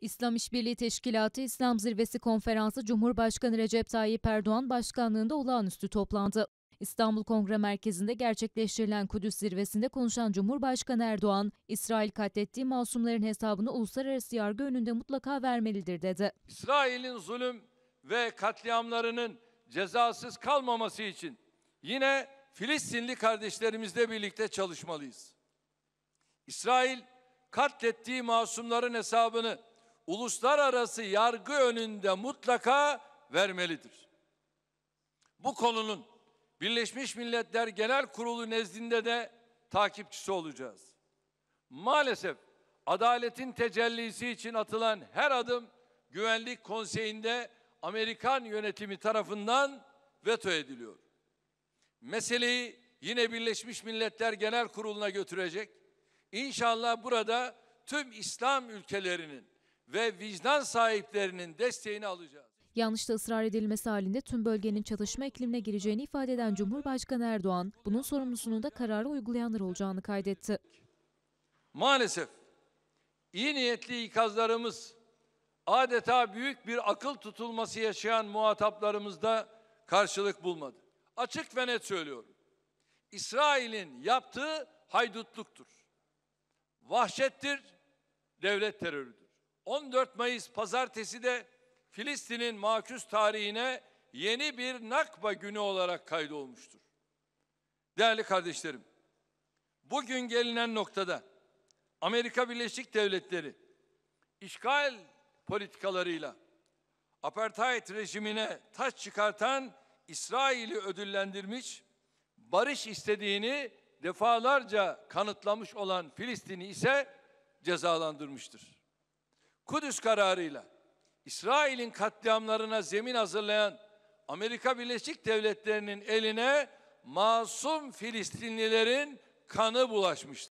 İslam İşbirliği Teşkilatı İslam Zirvesi Konferansı Cumhurbaşkanı Recep Tayyip Erdoğan başkanlığında olağanüstü toplandı. İstanbul Kongre Merkezi'nde gerçekleştirilen Kudüs zirvesinde konuşan Cumhurbaşkanı Erdoğan, İsrail katlettiği masumların hesabını uluslararası yargı önünde mutlaka vermelidir dedi. İsrail'in zulüm ve katliamlarının cezasız kalmaması için yine Filistinli kardeşlerimizle birlikte çalışmalıyız. İsrail katlettiği masumların hesabını uluslararası yargı önünde mutlaka vermelidir. Bu konunun Birleşmiş Milletler Genel Kurulu nezdinde de takipçisi olacağız. Maalesef adaletin tecellisi için atılan her adım Güvenlik Konseyi'nde Amerikan yönetimi tarafından veto ediliyor. Meseleyi yine Birleşmiş Milletler Genel Kurulu'na götürecek. İnşallah burada tüm İslam ülkelerinin ve vicdan sahiplerinin desteğini alacağız. Yanlışta ısrar edilmesi halinde tüm bölgenin çatışma iklimine gireceğini ifade eden Cumhurbaşkanı Erdoğan, bunun sorumlusunun da kararı uygulayanlar olacağını kaydetti. Maalesef iyi niyetli ikazlarımız adeta büyük bir akıl tutulması yaşayan muhataplarımızda karşılık bulmadı. Açık ve net söylüyorum. İsrail'in yaptığı haydutluktur. Vahşettir, devlet terörüdür. 14 Mayıs pazartesi de Filistin'in makus tarihine yeni bir Nakba günü olarak kaydolmuştur. Değerli kardeşlerim, bugün gelinen noktada Amerika Birleşik Devletleri işgal politikalarıyla apartheid rejimine taç çıkartan İsrail'i ödüllendirmiş, barış istediğini defalarca kanıtlamış olan Filistin'i ise cezalandırmıştır. Kudüs kararıyla İsrail'in katliamlarına zemin hazırlayan Amerika Birleşik Devletleri'nin eline masum Filistinlilerin kanı bulaşmıştır.